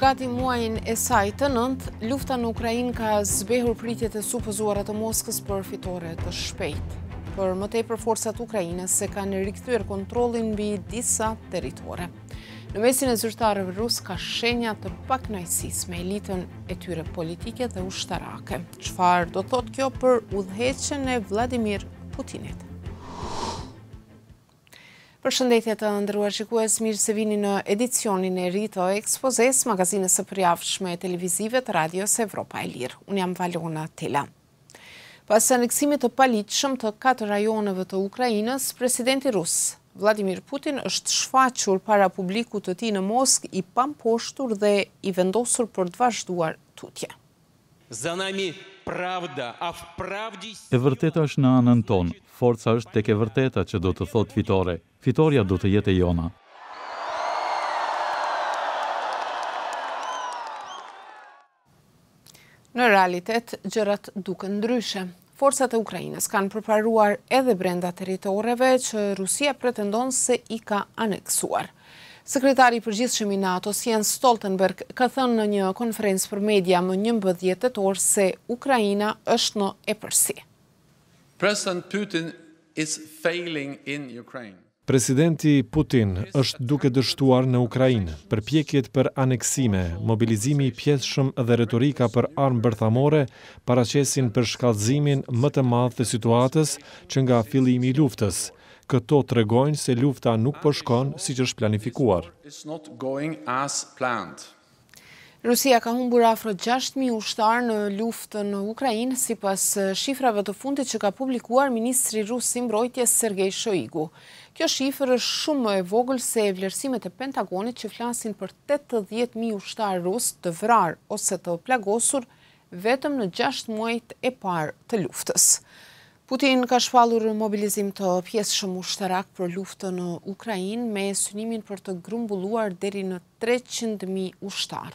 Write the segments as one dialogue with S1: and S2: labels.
S1: gati muajnë e saj të nëndë, lufta në Ukrajin ka zbehur pritjet e supëzuarat të Moskës për fitore të shpejt. Për mëtej për forësat Ukrajinës se ka në rikëtyr kontrolin bi disa teritore. Në mesin e zyrtarëve rusë ka shenja të pak najsis me elitën e tyre politike dhe ushtarake. Qfar do thot kjo për udheqen e Vladimir Putinit? Për shëndetje të ndëruar shikues, mirë se vini në edicionin e Rito ekspozes magazinës e përjafshme e televizive të radios Evropa e Lirë. Unë jam Valona Tela. Pas e nëksimit të palitëshëm të katë rajoneve të Ukrajinës, presidenti Rusë, Vladimir Putin, është shfaqur para publiku të ti në Moskë i pamposhtur dhe i vendosur për të vazhduar tutje.
S2: Zë E vërteta jo. është në anën tonë, forca është tek e vërteta që do të thot fitore, fitorja do të jetë e jona.
S1: Në realitet, gjërat duke ndryshe. Forcat e Ukrajinës kanë përparuar edhe brenda teritoreve që Rusia pretendon se i ka aneksuar. Sekretari për gjithë i NATO-s Jens Stoltenberg ka thënë në një konferencë për media më një mbëdhjetet orë se Ukrajina është në e përsi.
S2: President Putin is failing in Ukraine. Presidenti Putin është duke dështuar në Ukrajinë, përpjekjet për aneksime, mobilizimi i pjeshëm dhe retorika për armë bërthamore paracesin për shkallzimin më të madhë të situatës që nga filimi i luftës, këto të regojnë se lufta nuk përshkon po si që është planifikuar.
S1: Rusia ka humbur afro 6.000 ushtarë në luftë në Ukrajinë, si pas shifrave të fundit që ka publikuar Ministri Rusë Brojtjes Sergej Shoigu. Kjo shifër është shumë më e vogël se e vlerësimet e Pentagonit që flasin për 80.000 ushtarë rusë të vrarë ose të plagosur vetëm në 6 muajt e parë të luftës. Putin ka shpalur mobilizim të pjesë shumë ushtarak për luftën në Ukrajin me synimin për të grumbulluar deri në 300.000 ushtarë.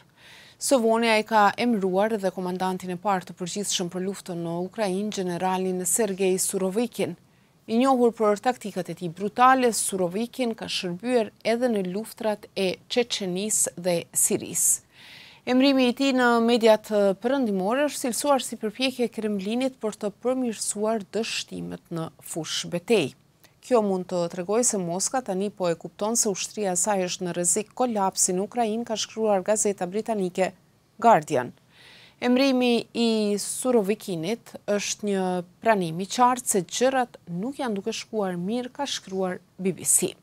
S1: Sovonja i ka emruar dhe komandantin e partë të përgjithshëm për luftën në Ukrajin, Generalin Sergej Surovikin. I njohur për taktikat e ti brutale, Surovikin ka shërbyer edhe në luftrat e Qeqenis dhe Siris. Emrimi i ti në mediat përëndimore është silësuar si përpjekje Kremlinit për të përmirësuar dështimet në fush betej. Kjo mund të tregoj se Moska tani po e kupton se ushtria saj është në rezik kolapsi në Ukrajin ka shkruar gazeta britanike Guardian. Emrimi i Surovikinit është një pranimi qartë se gjërat nuk janë duke shkuar mirë ka shkruar BBC-im.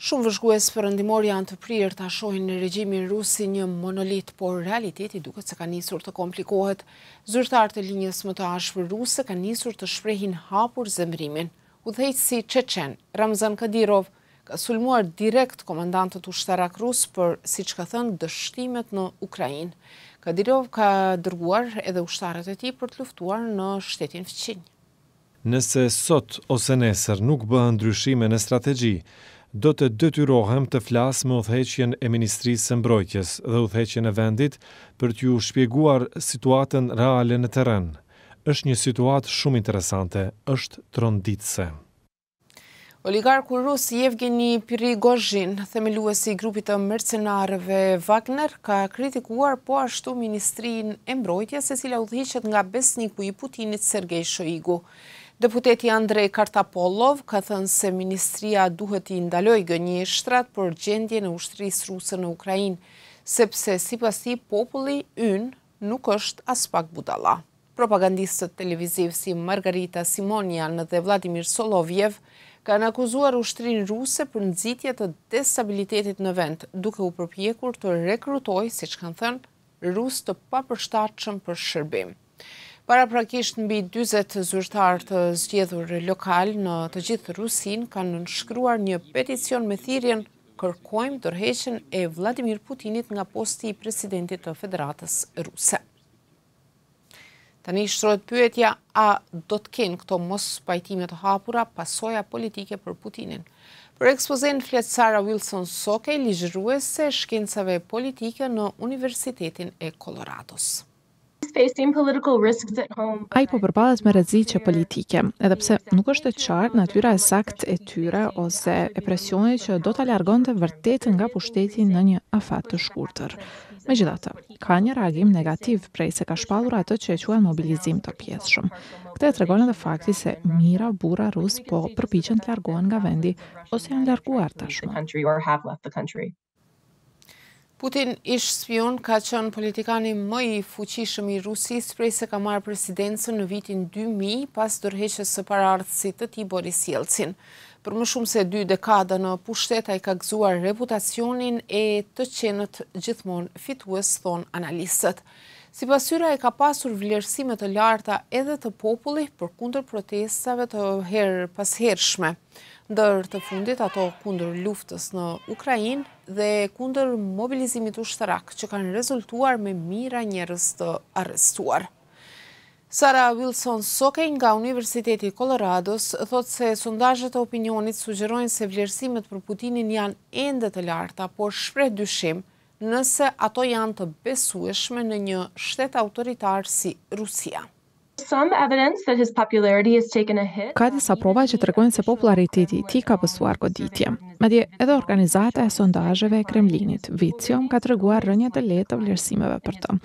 S1: Shumë vëzhgues për rëndimor janë të prirë të ashojnë në regjimin rusi një monolit, por realiteti duke se ka njësur të komplikohet. Zyrtar të linjës më të ashpër rusë ka njësur të shprehin hapur zemrimin. U dhejtë si Qeqen, Ramzan Kadirov, ka sulmuar direkt komandantët u shtarak rusë për, si që ka thënë, dështimet në Ukrajin. Kadirov ka dërguar edhe u shtarët e ti për të luftuar në shtetin fëqinjë.
S2: Nëse sot ose nesër nuk bëhë ndryshime në strategji, do të detyrohem të flas me udhëheqjen e Ministrisë së Mbrojtjes dhe udhëheqjen e vendit për t'ju shpjeguar situatën reale në terren. Është një situatë shumë interesante, është tronditëse.
S1: Oligarku rus Yevgeni Prigozhin, themeluesi i grupit të mercenarëve Wagner, ka kritikuar po ashtu Ministrinë e Mbrojtjes, e cila udhëhiqet nga besniku i Putinit Sergej Shoigu. Deputeti Andrej Kartapollov ka thënë se Ministria duhet i ndaloj gënjë i shtrat për gjendje në ushtrisë rusë në Ukrajin, sepse si pasi populli ynë nuk është aspak budala. Propagandistët televizivë si Margarita Simonian dhe Vladimir Soloviev kanë akuzuar ushtrinë ruse për nëzitjet të destabilitetit në vend, duke u përpjekur të rekrutoj, si që kanë thënë, rusë të papërshtachëm për shërbim. Para prakisht nëmbi 20 zyrtarë të zgjedhur lokal në të gjithë Rusin kanë nënshkruar një peticion me thirjen kërkojmë dërheqen e Vladimir Putinit nga posti i presidentit të Federatës Ruse. Tani shtrojt pyetja, a do të kenë këto mos pajtimet të hapura pasoja politike për Putinin? Për ekspozen, flet Sara Wilson Sokej, ligjëruese shkencave politike në Universitetin e Koloratosë facing political risks at home.
S3: Ai po përballet me rreziqe politike, edhe pse nuk është e qartë natyra e saktë e tyre ose e presionit që do ta largonte vërtet nga pushteti në një afat të shkurtër. Megjithatë, ka një reagim negativ prej se ka shpallur atë që e quajnë mobilizim të pjesëshëm. Këte e tregon edhe fakti se mira burra rus po përpiqen të largohen nga vendi ose janë larguar tashmë.
S1: Putin ish spion ka qënë politikani më i fuqishëm i Rusis prej se ka marë presidencën në vitin 2000 pas dërheqës së parartë si të ti Boris Jelcin. Për më shumë se dy dekada në pushtet, a i ka gzuar reputacionin e të qenët gjithmon fitues, thonë analistët. Si pasyra e ka pasur vlerësimet të larta edhe të populli për kunder protestave të herë pas herëshme ndër të fundit ato kundër luftës në Ukrajin dhe kundër mobilizimit u që kanë rezultuar me mira njërës të arrestuar. Sara Wilson Sokej nga Universiteti Kolorados thot se sondajët e opinionit sugjerojnë se vlerësimet për Putinin janë ende të larta, por shpreh dyshim nëse ato janë të besueshme në një shtet autoritar si Rusia some evidence that his popularity has taken a hit.
S3: Ka disa prova që tregojnë se populariteti i tij ka pësuar goditje. Madje edhe organizata e sondazheve e Kremlinit, Vicium, ka treguar rënje të lehtë të vlerësimeve për të.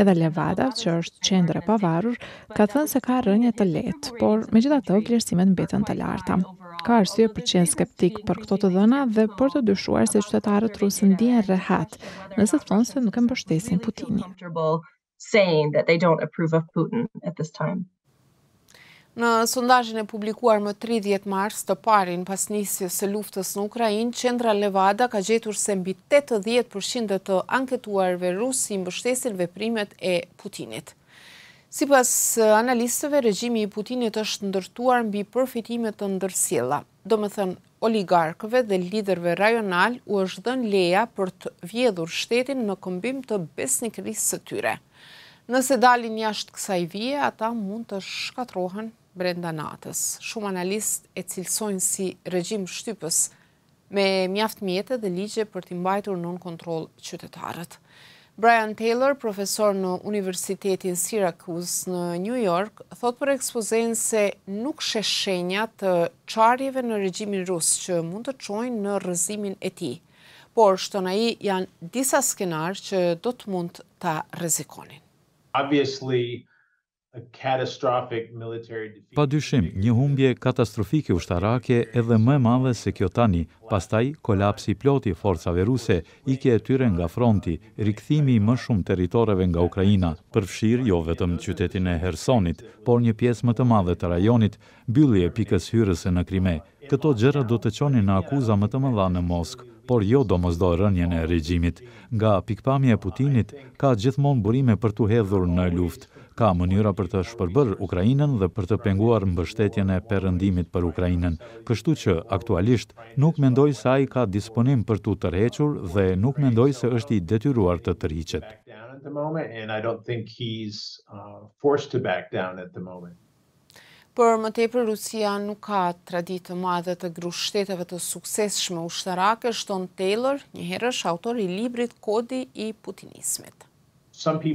S3: Edhe Levada, që është qendër e pavarur, ka thënë se ka rënje të lehtë, por megjithatë vlerësimet mbeten të larta. Ka arsye për të qenë skeptik për këto të dhëna dhe për të dyshuar se qytetarët rusë ndihen rehat, nëse thonë se nuk e mbështesin Putinin
S1: saying that they don't approve of Putin at this time. Në sondajin e publikuar më 30 mars të parin pas njësjes së luftës në Ukrajin, qendra Levada ka gjetur se mbi 80% të anketuarve rusi mbështesin veprimet e Putinit. Si pas eh, analistëve, regjimi i Putinit është ndërtuar mbi përfitimet të ndërsila. Do më thënë, oligarkëve dhe liderve rajonal u është dhën leja për të vjedhur shtetin në këmbim të besnikrisë së tyre. Nëse dalin jashtë kësaj vije, ata mund të shkatrohen brenda natës. Shumë analist e cilësojnë si regjim shtypës me mjaft mjetët dhe ligje për t'imbajtur nën kontrol qytetarët. Brian Taylor, profesor në Universitetin Syracuse në New York, thot për ekspozen se nuk sheshenja të qarjeve në regjimin rus që mund të qojnë në rëzimin e ti, por shtona i janë disa skenar që do të mund të rezikonin.
S2: obviously Pa dyshim, një humbje katastrofike ushtarake edhe më madhe se kjo tani, pastaj kolapsi ploti forcave ruse, ike e tyre nga fronti, rikthimi më shumë teritoreve nga Ukrajina, përfshir jo vetëm qytetin e Hersonit, por një pjesë më të madhe të rajonit, byllje pikës hyrëse në Krime. Këto gjëra do të qoni në akuza më të mëdha në Moskë, por jo do mëzdo rënjën e regjimit. Nga pikpamje e Putinit, ka gjithmonë burime për të hedhur në luftë, ka mënyra për të shpërbër Ukrajinën dhe për të penguar mbështetjen e perëndimit për Ukrainën. Kështu që aktualisht nuk mendoj se ai ka disponim për tu tërhequr dhe nuk mendoj se është i detyruar të tërhiqet.
S1: Uh, për më tepër, Rusia nuk ka traditë të madhe të gru shtetëve të sukseshme ushtarake, shton Taylor, një herësh autor i librit Kodi i Putinismit.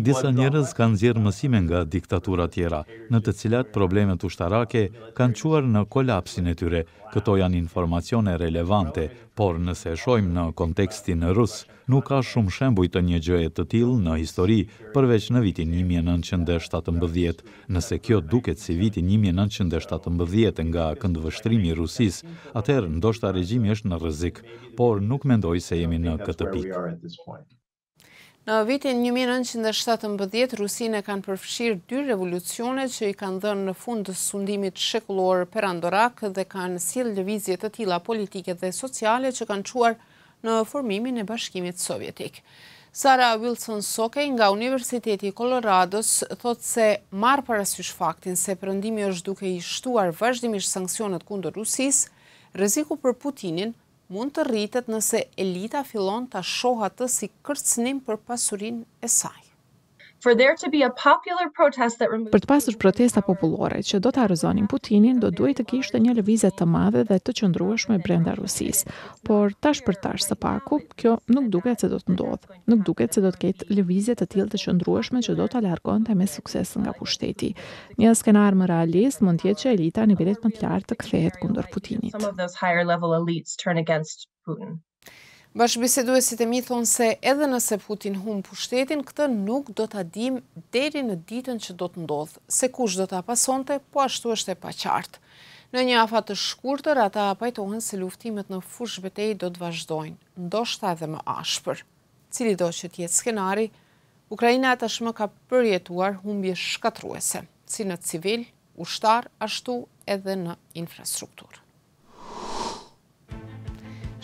S2: Disa njerëz kanë nxjerrë mësime nga diktatura tjera, në të cilat problemet ushtarake kanë quar në kolapsin e tyre. Këto janë informacione relevante, por nëse e shojmë në kontekstin në rus, nuk ka shumë shembuj të një gjëjet të tillë në histori përveç në vitin 1917. Nëse kjo duket si viti 1917 nga këndvështrimi i Rusisë, atëherë ndoshta regjimi është në rrezik, por nuk mendoj se jemi në këtë pikë.
S1: Në vitin 1917, Rusine kanë përfëshirë dy revolucionet që i kanë dhënë në fund të sundimit shekullor për Andorak dhe kanë silë lëvizjet të tila politike dhe sociale që kanë quar në formimin e bashkimit sovjetik. Sara Wilson Sokej nga Universiteti Kolorados thot se marë parasysh faktin se përëndimi është duke i shtuar vazhdimisht sankcionet kundër Rusis, rëziku për Putinin, mund të rritet nëse elita filon të ashohat të si kërcnim për pasurin e saj. For there to be a popular protest that removes
S3: Për të pasur protesta popullore që do ta rrezonin Putinin, do duhet të kishte një lëvizje të madhe dhe të qëndrueshme brenda Rusisë. Por tash për tash së paku, kjo nuk duket se do të ndodh. Nuk duket se do të ketë lëvizje të tillë të qëndrueshme që do ta largonte me sukses nga pushteti. Një skenar më realist mund të jetë që elita në nivelet më të lartë të kthehet kundër Putinit.
S1: Bashkëbiseduesit e mi thonë se edhe nëse Putin hum pushtetin, këtë nuk do të adim deri në ditën që do të ndodhë, se kush do të apasonte, po ashtu është e pa qartë. Në një afat të shkurtër, ata apajtohen se luftimet në fush betej do të vazhdojnë, ndoshta edhe më ashpër. Cili do që tjetë skenari, Ukrajina atashmë ka përjetuar humbje shkatruese, si në civil, ushtar, ashtu edhe në infrastrukturë.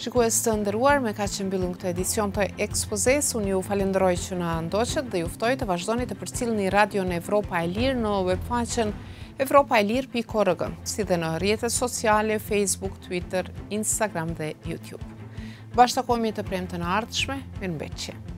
S1: Shikues të ndëruar me ka që mbilun këtë edicion të ekspozes, unë ju falendroj që në ndoqët dhe juftoj të vazhdoni të përcil një radio në Evropa e Lirë në webfaqen Evropa e Lirë Si dhe në rjetët sociale, Facebook, Twitter, Instagram dhe Youtube. Bashta të premë të në ardhshme, mirë në beqe.